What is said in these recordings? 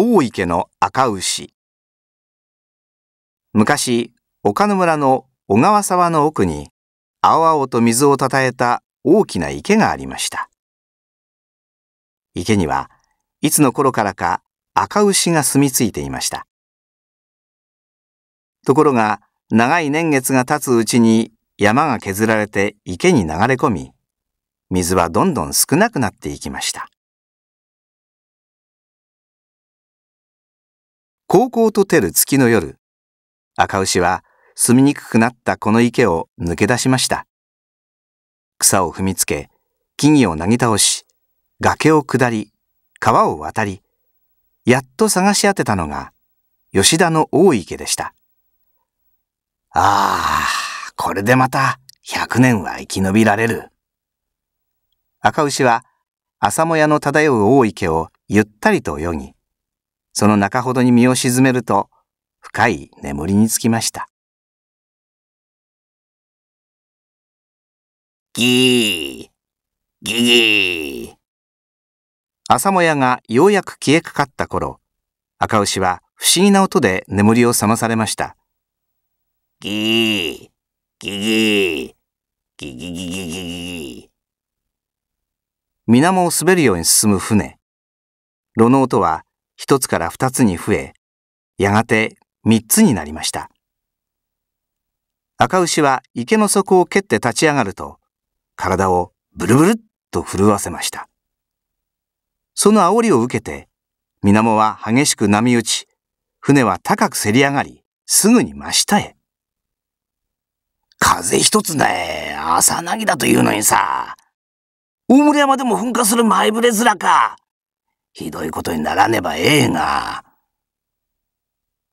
大池の赤牛。昔、岡野村の小川沢の奥に、青々と水をたたえた大きな池がありました。池には、いつの頃からか赤牛が住み着いていました。ところが、長い年月が経つうちに山が削られて池に流れ込み、水はどんどん少なくなっていきました。高校と照る月の夜、赤牛は住みにくくなったこの池を抜け出しました。草を踏みつけ、木々をなぎ倒し、崖を下り、川を渡り、やっと探し当てたのが、吉田の大池でした。ああ、これでまた100年は生き延びられる。赤牛は朝もやの漂う大池をゆったりと泳ぎ、その中ほどに身を沈めると、深い眠りにつきました。ギー、ギギー。朝もやがようやく消えかかった頃、赤牛は不思議な音で眠りを覚まされました。ギー、ギギー、ギギギギギギ。水面を滑るように進む船。炉の音は一つから二つに増え、やがて三つになりました。赤牛は池の底を蹴って立ち上がると、体をブルブルっと震わせました。その煽りを受けて、水面は激しく波打ち、船は高くせり上がり、すぐに真下へ。風一つね、朝なぎだというのにさ、大森山でも噴火する前触れ面か。ひどいことにならねばええが。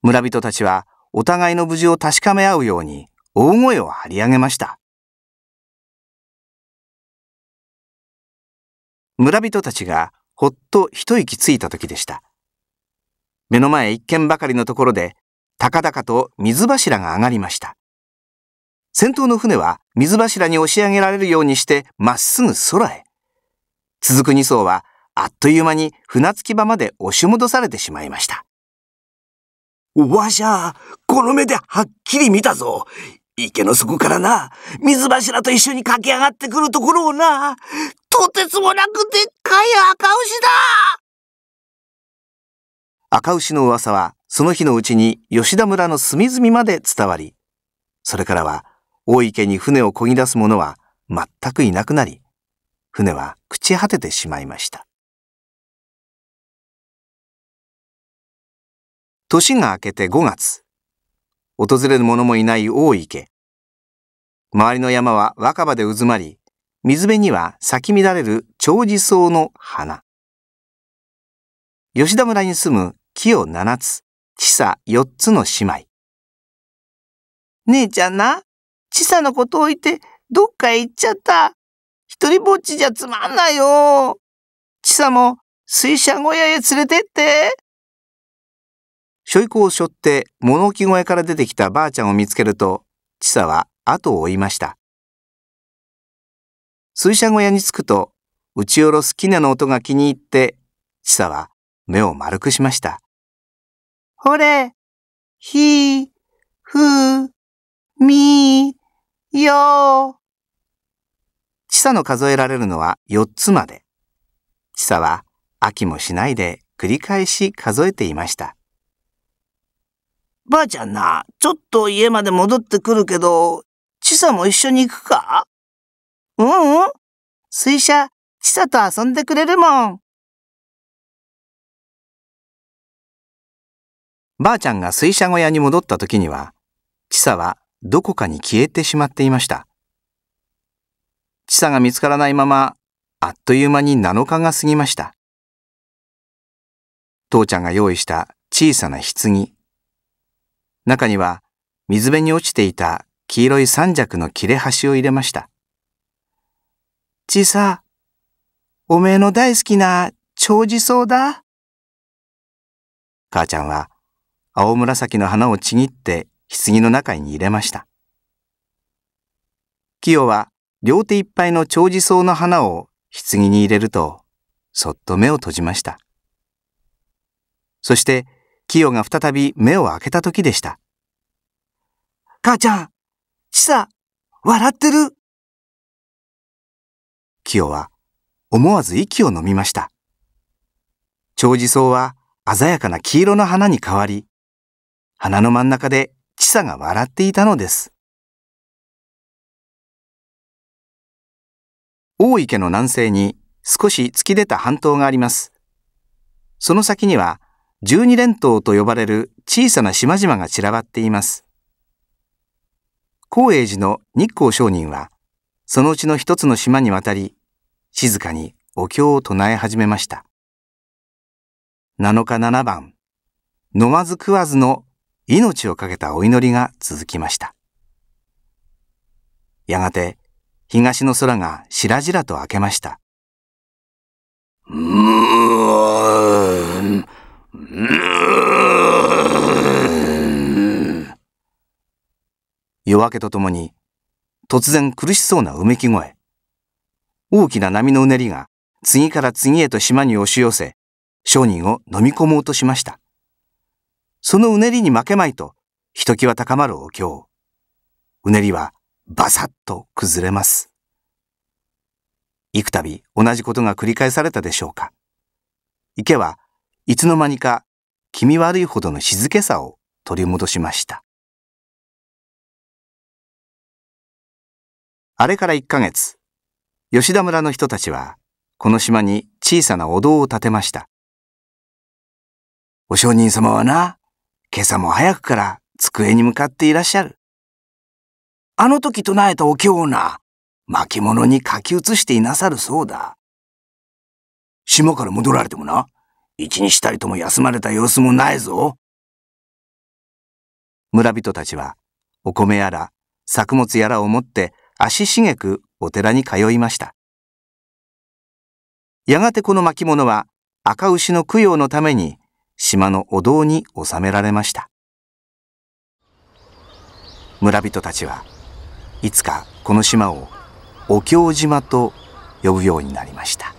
村人たちはお互いの無事を確かめ合うように大声を張り上げました。村人たちがほっと一息ついた時でした。目の前一軒ばかりのところで、高々と水柱が上がりました。先頭の船は水柱に押し上げられるようにしてまっすぐ空へ。続く2艘はあっという間に船着き場まで押し戻されてしまいました。わしゃ、この目ではっきり見たぞ。池の底からな、水柱と一緒に駆け上がってくるところをな、とてつもなくでっかい赤牛だ赤牛の噂は、その日のうちに吉田村の隅々まで伝わり、それからは、大池に船を漕ぎ出す者は全くいなくなり、船は朽ち果ててしまいました。年が明けて5月。訪れる者もいない大池。周りの山は若葉で渦まり、水辺には咲き乱れる長寿草の花。吉田村に住む木を7つ、ちさ4つの姉妹。姉ちゃんな、ちさのこと置いてどっかへ行っちゃった。一人ぼっちじゃつまんないよ。ちさも水車小屋へ連れてって。ちょいこをしょって物置小屋から出てきたばあちゃんを見つけると、ちさは後を追いました。水車小屋に着くと、打ち下ろすきねの音が気に入って、ちさは目を丸くしました。ほれ、ひ、ふ、み、よ。ちさの数えられるのは4つまで。ちさは飽きもしないで繰り返し数えていました。ばあちゃんな、ちょっと家まで戻ってくるけど、ちさも一緒に行くかうんうん。水車、ちさと遊んでくれるもん。ばあちゃんが水車小屋に戻った時には、ちさはどこかに消えてしまっていました。ちさが見つからないまま、あっという間に7日が過ぎました。父ちゃんが用意した小さな棺。中には水辺に落ちていた黄色い三尺の切れ端を入れました。ちさ、おめえの大好きな長寿草だ。母ちゃんは青紫の花をちぎって棺の中に入れました。キヨは両手いっぱいの長寿草の花を棺に入れると、そっと目を閉じました。そして、キヨが再び目を開けた時でした。母ちゃん、ちさ、笑ってるキヨは思わず息を飲みました。長寿草は鮮やかな黄色の花に変わり、花の真ん中でちさが笑っていたのです。大池の南西に少し突き出た半島があります。その先には十二連島と呼ばれる小さな島々が散らばっています。光栄寺の日光商人は、そのうちの一つの島に渡り、静かにお経を唱え始めました。7日7番、飲まず食わずの命をかけたお祈りが続きました。やがて、東の空が白々と明けました。うー夜明けとともに、突然苦しそうなうめき声。大きな波のうねりが、次から次へと島に押し寄せ、商人を飲み込もうとしました。そのうねりに負けまいと、ひときわ高まるお経。うねりは、バサッと崩れます。幾度同じことが繰り返されたでしょうか。池はいつの間にか気味悪いほどの静けさを取り戻しました。あれから1ヶ月、吉田村の人たちは、この島に小さなお堂を建てました。お商人様はな、今朝も早くから机に向かっていらっしゃる。あの時唱えたお経をな、巻物に書き写していなさるそうだ。島から戻られてもな、一日たりとも休まれた様子もないぞ。村人たちは、お米やら、作物やらを持って足しげくお寺に通いました。やがてこの巻物は赤牛の供養のために島のお堂に納められました。村人たちはいつかこの島をお経島と呼ぶようになりました。